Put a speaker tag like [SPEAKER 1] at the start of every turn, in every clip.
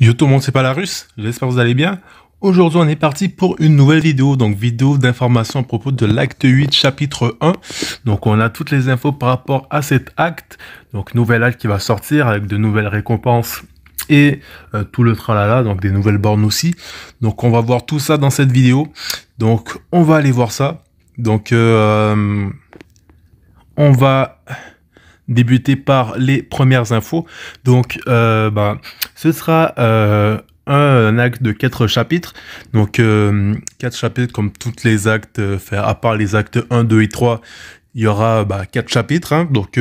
[SPEAKER 1] Yo tout le monde, c'est pas la russe, j'espère que vous allez bien. Aujourd'hui, on est parti pour une nouvelle vidéo, donc vidéo d'information à propos de l'acte 8, chapitre 1. Donc, on a toutes les infos par rapport à cet acte, donc nouvel acte qui va sortir avec de nouvelles récompenses et euh, tout le tralala, donc des nouvelles bornes aussi. Donc, on va voir tout ça dans cette vidéo. Donc, on va aller voir ça. Donc, euh, on va débuté par les premières infos. Donc, euh, bah, ce sera euh, un, acte de quatre chapitres. Donc, 4 euh, quatre chapitres comme toutes les actes, à part les actes 1, 2 et 3, il y aura bah, quatre chapitres. Hein. donc,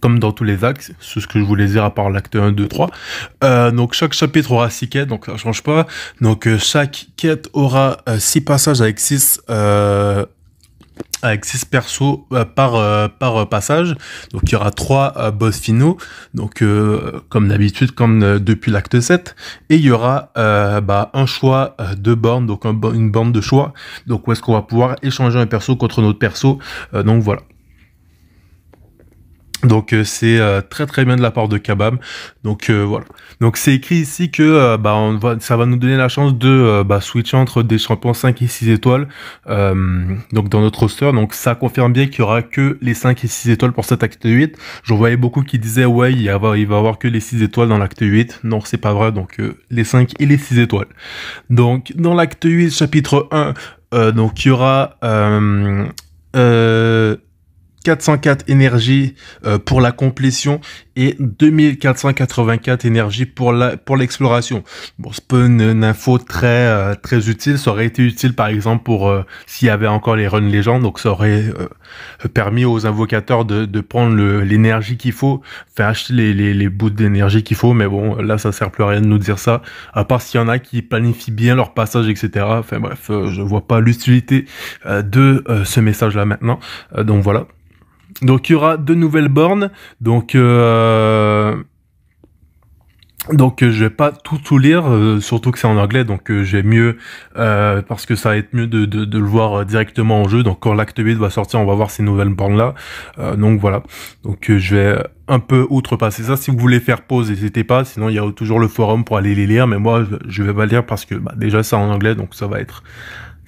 [SPEAKER 1] comme dans tous les actes, c'est ce que je voulais dire à part l'acte 1, 2, 3. donc chaque chapitre aura 6 quêtes, donc ça change pas. Donc chaque quête aura 6 passages avec 6 avec 6 persos euh, par, euh, par euh, passage. Donc il y aura 3 boss finaux, donc comme d'habitude, comme depuis l'acte 7. Et il y aura bah, un choix de borne, donc une borne de choix, donc où est-ce qu'on va pouvoir échanger un perso contre un autre perso. donc voilà. Donc euh, c'est euh, très très bien de la part de Kabam. Donc euh, voilà. Donc c'est écrit ici que bah, on va, ça va nous donner la chance de bah, switcher entre des champions 5 et 6 étoiles donc dans notre roster. Donc ça confirme bien qu'il y aura que les 5 et 6 étoiles pour cet acte 8. J'en voyais beaucoup qui disaient ouais il, y il va y avoir que les 6 étoiles dans l'acte 8. Non c'est pas vrai donc les 5 et les 6 étoiles. Donc dans l'acte 8 chapitre 1 donc il y aura euh, 404 énergie euh, pour la complétion et 2484 énergie pour la pour l'exploration. Bon, c'est pas une, info très euh, très utile. Ça aurait été utile par exemple pour euh, s'il y avait encore les run légendes, donc ça aurait permis aux invocateurs de, prendre l'énergie qu'il faut, faire acheter les, les, bouts d'énergie qu'il faut. Mais bon, là ça sert plus à rien de nous dire ça, à part s'il y en a qui planifient bien leur passage, etc. Enfin bref, je vois pas l'utilité de ce message là maintenant. donc voilà. Donc il y aura deux nouvelles bornes. Donc euh, donc euh, je vais pas tout tout lire, euh, surtout que c'est en anglais, donc euh, j'ai mieux parce que ça va être mieux de, de, le voir directement en jeu. Donc quand l'acte 8 va sortir, on va voir ces nouvelles bornes là. donc voilà. Donc je vais un peu outrepasser ça. Si vous voulez faire pause, n'hésitez pas. Sinon il y a toujours le forum pour aller les lire. Mais moi je vais pas lire parce que bah, déjà c'est en anglais, donc ça va être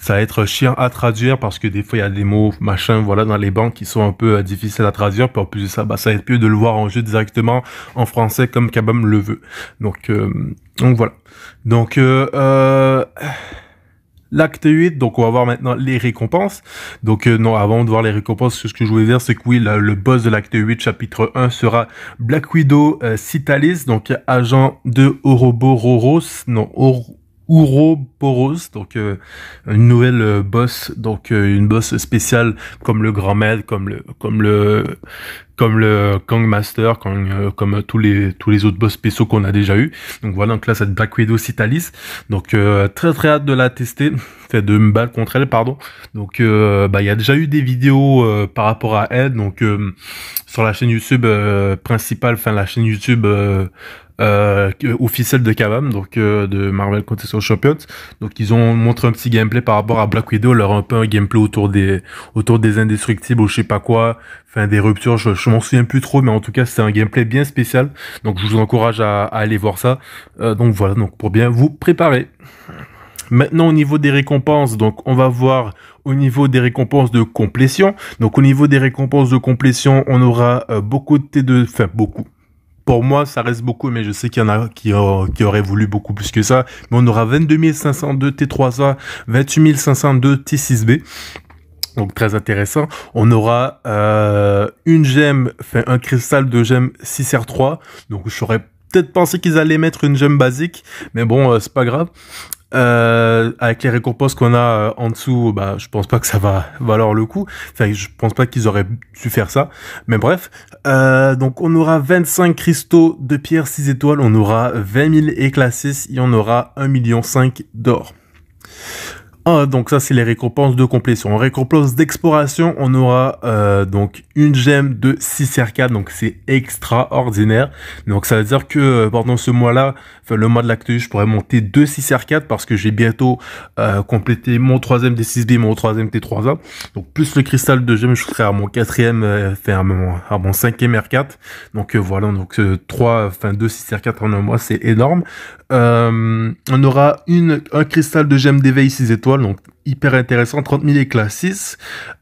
[SPEAKER 1] ça va être chiant à traduire parce que des fois il y a des mots machin voilà dans les banques qui sont un peu euh, difficiles à traduire puis en plus de ça bah ça va être mieux de le voir en jeu directement en français comme Kabam le veut donc euh, donc voilà donc euh, L'acte 8, donc on va voir maintenant les récompenses. Donc non, avant de voir les récompenses, ce que je voulais dire, c'est que oui, le, boss de l'acte 8, chapitre 1, sera Black Widow Citalis, donc agent de Oroboros non, Oro. Poros, donc euh, une nouvelle euh, boss, donc euh, une boss spéciale comme le Grand Maître, comme le comme le comme le Kang Master, comme, comme tous les tous les autres boss spéciaux qu'on a déjà eu. Donc voilà, donc là cette Black Widow Citalis. Donc très très hâte de la tester, fait de me battre contre elle, pardon. Donc bah il y a déjà eu des vidéos par rapport à elle, donc sur la chaîne YouTube principale, enfin la chaîne YouTube euh, officiel de Kavam, donc euh, de Marvel Contest Champions. Donc ils ont montré un petit gameplay par rapport à Black Widow, leur un peu un gameplay autour des autour des indestructibles ou je sais pas quoi, enfin des ruptures, je, m'en souviens plus trop, mais en tout cas c'est un gameplay bien spécial. Donc je vous encourage à, à aller voir ça. Euh, donc voilà, donc pour bien vous préparer. Maintenant au niveau des récompenses, donc on va voir au niveau des récompenses de complétion. Donc au niveau des récompenses de complétion, on aura euh, beaucoup de T2, enfin beaucoup pour moi, ça reste beaucoup, mais je sais qu'il y en a qui, euh, auraient voulu beaucoup plus que ça. Mais on aura 22 502 T3A, 28 502 T6B. Donc très intéressant. On aura euh, une gemme, enfin un cristal de gemme 6R3. Donc j'aurais peut-être pensé qu'ils allaient mettre une gemme basique, mais bon, euh, c'est pas grave. Euh, avec les récompenses qu'on a euh, en dessous, bah, je pense pas que ça va valoir le coup. Enfin, je pense pas qu'ils auraient dû faire ça. Mais bref. Euh, donc, on aura 25 cristaux de pierre 6 étoiles. On aura 20 000 éclats 6 et on aura 1 million 5 d'or. Ah, donc ça c'est les récompenses de complétion. En récompense d'exploration, on aura euh, donc une gemme de 6 4 donc c'est extraordinaire. Donc ça veut dire que euh, pendant ce mois-là, enfin, le mois de l'actu, je pourrais monter 2 6 4 parce que j'ai bientôt euh, complété mon troisième D6B, mon troisième T3A. Donc plus le cristal de gemme, je serai à mon quatrième, euh, enfin, à mon, cinquième R4. Donc voilà, donc 3, enfin 2 6 R4 en un mois, c'est énorme. Euh, on aura une, un cristal de gemme d'éveil 6 étoiles, donc hyper intéressant, 30 000 éclats 6.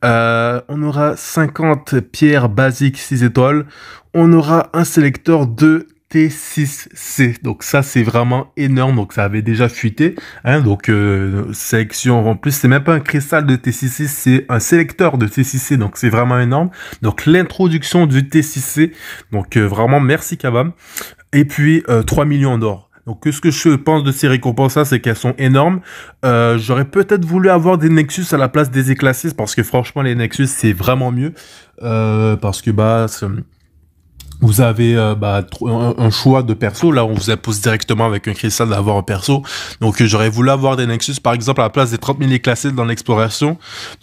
[SPEAKER 1] Euh, on aura 50 pierres basiques 6 étoiles. On aura un sélecteur de T6C. Donc ça, c'est vraiment énorme. Donc ça avait déjà fuité. Hein, donc euh, sélection en plus, c'est même pas un cristal de T6C, c'est un sélecteur de T6C. Donc c'est vraiment énorme. Donc l'introduction du T6C. Donc vraiment merci Kavam. Et puis 3 millions d'or. Donc ce que je pense de ces récompenses-là, c'est qu'elles sont énormes. Euh, j'aurais peut-être voulu avoir des Nexus à la place des Eclassis, parce que franchement, les Nexus, c'est vraiment mieux. Euh, parce que bah, vous avez euh, bah, un, choix de perso. Là, on vous impose directement avec un cristal d'avoir un perso. Donc, euh, j'aurais voulu avoir des Nexus, par exemple, à la place des 30 000 classés dans l'exploration.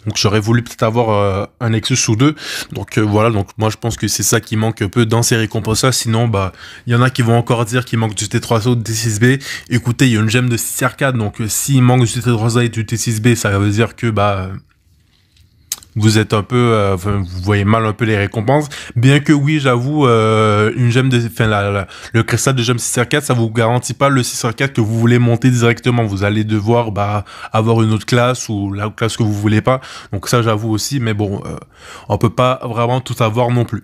[SPEAKER 1] Donc, j'aurais voulu peut-être avoir euh, un Nexus ou deux. Donc, voilà. Donc, moi, je pense que c'est ça qui manque un peu dans ces récompenses-là. Sinon, bah, il y en a qui vont encore dire qu'il manque du T3A ou du T6B. Écoutez, il y a une gemme de 6 arcades. Donc, s'il manque du T3A et du T6B, ça veut dire que, bah, vous êtes un peu, euh, vous voyez mal un peu les récompenses. Bien que oui, j'avoue, euh, une gemme de, enfin, la, le cristal de gemme 6x4, ça vous garantit pas le 6x4 que vous voulez monter directement. Vous allez devoir bah, avoir une autre classe ou la classe que vous voulez pas. Donc ça, j'avoue aussi, mais bon, euh, on peut pas vraiment tout avoir non plus.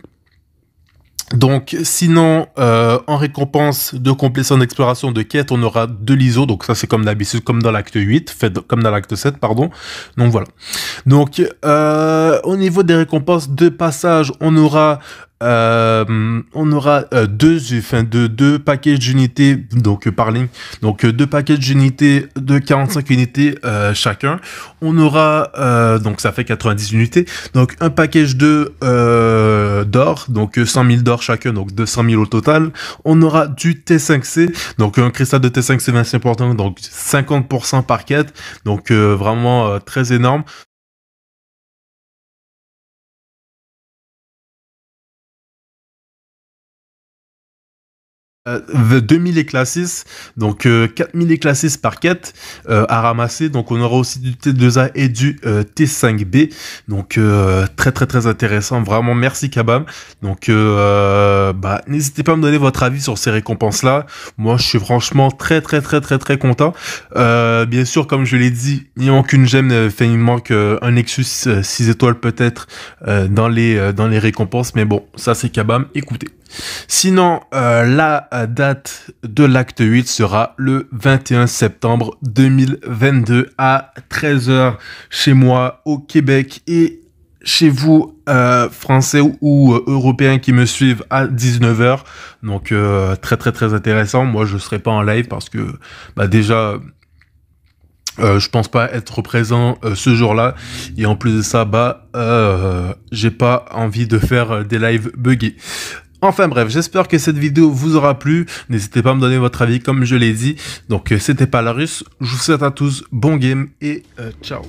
[SPEAKER 1] Donc, sinon, euh, en récompense de complétion d'exploration de quête, on aura de l'ISO. Donc, ça, c'est comme d'habitude, comme dans l'acte 8, fait, comme dans l'acte 7, pardon. Donc, voilà. Donc, euh, au niveau des récompenses de passage, on aura euh, on aura euh, deux, enfin, deux, deux paquets d'unités, donc euh, par ligne, donc euh, deux paquets d'unités de 45 unités chacun. On aura, donc ça fait 90 unités, donc un package de d'or, donc 100 000 d'or chacun, donc 200 000 au total. On aura du T5C, donc un cristal de T5C 25 important, donc 50% par quête, donc vraiment très énorme. Euh, the 2000 éclasis, donc 4000 euh, éclasis par quête euh, à ramasser. Donc on aura aussi du T2A et du T5B. Donc très très très intéressant. Vraiment merci Kabam. Donc bah, n'hésitez pas à me donner votre avis sur ces récompenses là. Moi je suis franchement très très très très très content. bien sûr comme je l'ai dit, il manque une gemme, il manque un Nexus 6 étoiles peut-être dans les dans les récompenses. Mais bon ça c'est Kabam. Écoutez. Sinon, euh, la euh, date de l'acte 8 sera le 21 septembre 2022 à 13h chez moi au Québec et chez vous, euh, français ou européens qui me suivent à 19h. Donc, très, très, très intéressant. Moi, je ne serai pas en live parce que, bah, déjà, je pense pas être présent ce jour-là. Et en plus de ça, bah, j'ai pas envie de faire des lives buggés. Enfin bref, j'espère que cette vidéo vous aura plu. N'hésitez pas à me donner votre avis comme je l'ai dit. Donc euh, c'était Palarus, Je vous souhaite à tous bon game et euh, ciao.